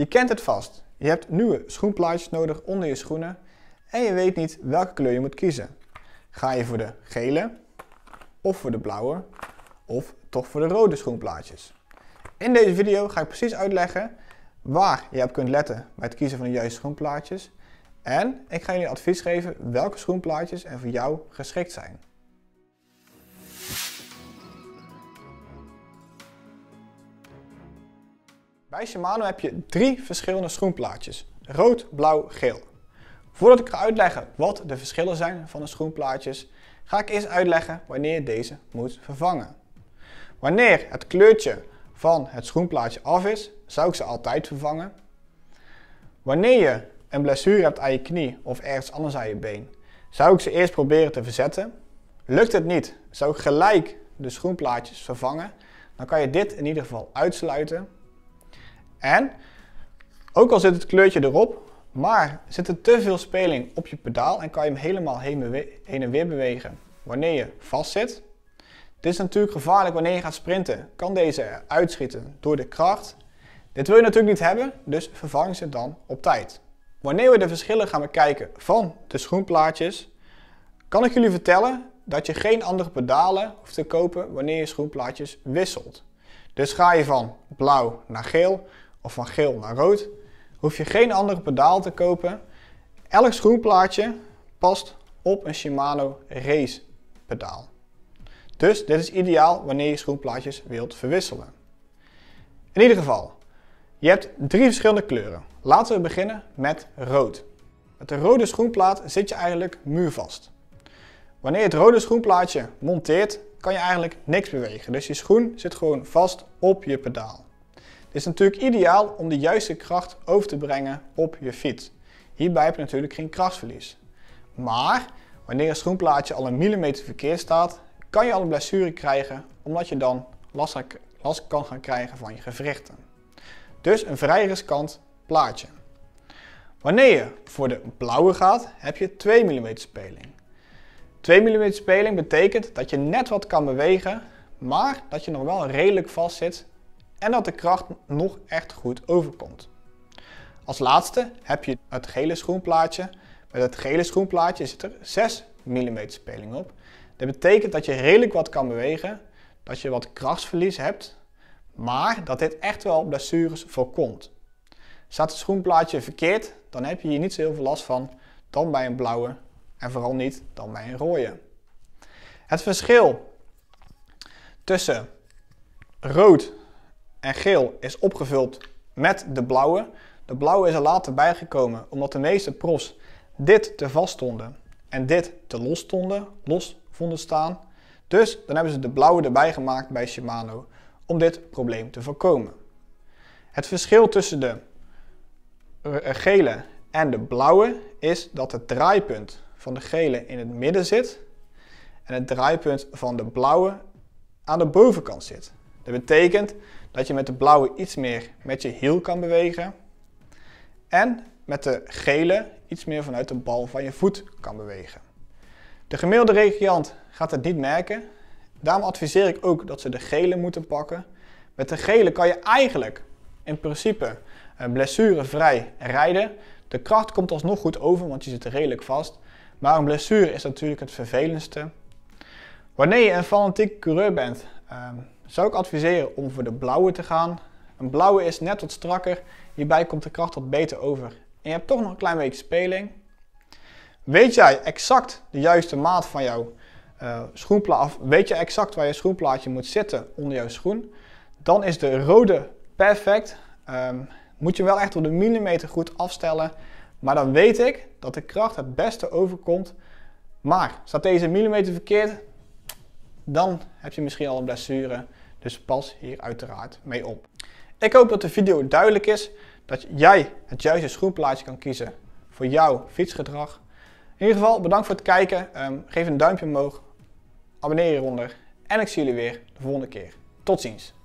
Je kent het vast. Je hebt nieuwe schoenplaatjes nodig onder je schoenen en je weet niet welke kleur je moet kiezen. Ga je voor de gele, of voor de blauwe, of toch voor de rode schoenplaatjes? In deze video ga ik precies uitleggen waar je op kunt letten bij het kiezen van de juiste schoenplaatjes. En ik ga jullie advies geven welke schoenplaatjes er voor jou geschikt zijn. Bij Shimano heb je drie verschillende schoenplaatjes. Rood, blauw, geel. Voordat ik ga uitleggen wat de verschillen zijn van de schoenplaatjes, ga ik eerst uitleggen wanneer je deze moet vervangen. Wanneer het kleurtje van het schoenplaatje af is, zou ik ze altijd vervangen. Wanneer je een blessure hebt aan je knie of ergens anders aan je been, zou ik ze eerst proberen te verzetten. Lukt het niet, zou ik gelijk de schoenplaatjes vervangen. Dan kan je dit in ieder geval uitsluiten en ook al zit het kleurtje erop, maar zit er te veel speling op je pedaal en kan je hem helemaal heen en weer bewegen wanneer je vast zit. Dit is natuurlijk gevaarlijk wanneer je gaat sprinten. Kan deze uitschieten door de kracht. Dit wil je natuurlijk niet hebben, dus vervang ze dan op tijd. Wanneer we de verschillen gaan bekijken van de schoenplaatjes, kan ik jullie vertellen dat je geen andere pedalen hoeft te kopen wanneer je schoenplaatjes wisselt. Dus ga je van blauw naar geel, of van geel naar rood, hoef je geen andere pedaal te kopen. Elk schoenplaatje past op een Shimano race pedaal. Dus dit is ideaal wanneer je schoenplaatjes wilt verwisselen. In ieder geval, je hebt drie verschillende kleuren. Laten we beginnen met rood. Met de rode schoenplaat zit je eigenlijk muurvast. Wanneer je het rode schoenplaatje monteert, kan je eigenlijk niks bewegen. Dus je schoen zit gewoon vast op je pedaal. Het is natuurlijk ideaal om de juiste kracht over te brengen op je fiets. Hierbij heb je natuurlijk geen krachtsverlies. Maar wanneer een schoenplaatje al een millimeter verkeerd staat, kan je al een blessure krijgen omdat je dan last kan gaan krijgen van je gewrichten. Dus een vrij riskant plaatje. Wanneer je voor de blauwe gaat, heb je 2 mm speling. 2 mm speling betekent dat je net wat kan bewegen, maar dat je nog wel redelijk vast zit en dat de kracht nog echt goed overkomt. Als laatste heb je het gele schoenplaatje. Met het gele schoenplaatje zit er 6 mm speling op. Dat betekent dat je redelijk wat kan bewegen, dat je wat krachtsverlies hebt, maar dat dit echt wel blessures voorkomt. Staat het schoenplaatje verkeerd, dan heb je hier niet zo heel veel last van dan bij een blauwe en vooral niet dan bij een rode. Het verschil tussen rood en geel is opgevuld met de blauwe. De blauwe is er later bijgekomen omdat de meeste profs dit te vast stonden en dit te los stonden, los vonden staan. Dus dan hebben ze de blauwe erbij gemaakt bij Shimano om dit probleem te voorkomen. Het verschil tussen de eh, eh, gele en de blauwe is dat het draaipunt van de gele in het midden zit en het draaipunt van de blauwe aan de bovenkant zit. Dat betekent dat je met de blauwe iets meer met je hiel kan bewegen. En met de gele iets meer vanuit de bal van je voet kan bewegen. De gemiddelde regiant gaat het niet merken. Daarom adviseer ik ook dat ze de gele moeten pakken. Met de gele kan je eigenlijk in principe eh, blessurevrij rijden. De kracht komt alsnog goed over, want je zit redelijk vast. Maar een blessure is natuurlijk het vervelendste. Wanneer je een fanatiek coureur bent, ehm, zou ik adviseren om voor de blauwe te gaan. Een blauwe is net wat strakker, hierbij komt de kracht wat beter over. En je hebt toch nog een klein beetje speling. Weet jij exact de juiste maat van jouw uh, eh, schoenplaat, weet je exact waar je schoenplaatje moet zitten onder jouw schoen, dan is de rode perfect. Ehm, moet je wel echt op de millimeter goed afstellen, maar dan weet ik dat de kracht het beste overkomt. Maar staat deze millimeter verkeerd, dan heb je misschien al een blessure. Dus pas hier uiteraard mee op. Ik hoop dat de video duidelijk is, dat jij het juiste schoenplaatje kan kiezen voor jouw fietsgedrag. In ieder geval bedankt voor het kijken, ehm, geef een duimpje omhoog, abonneer hieronder en ik zie jullie weer de volgende keer. Tot ziens!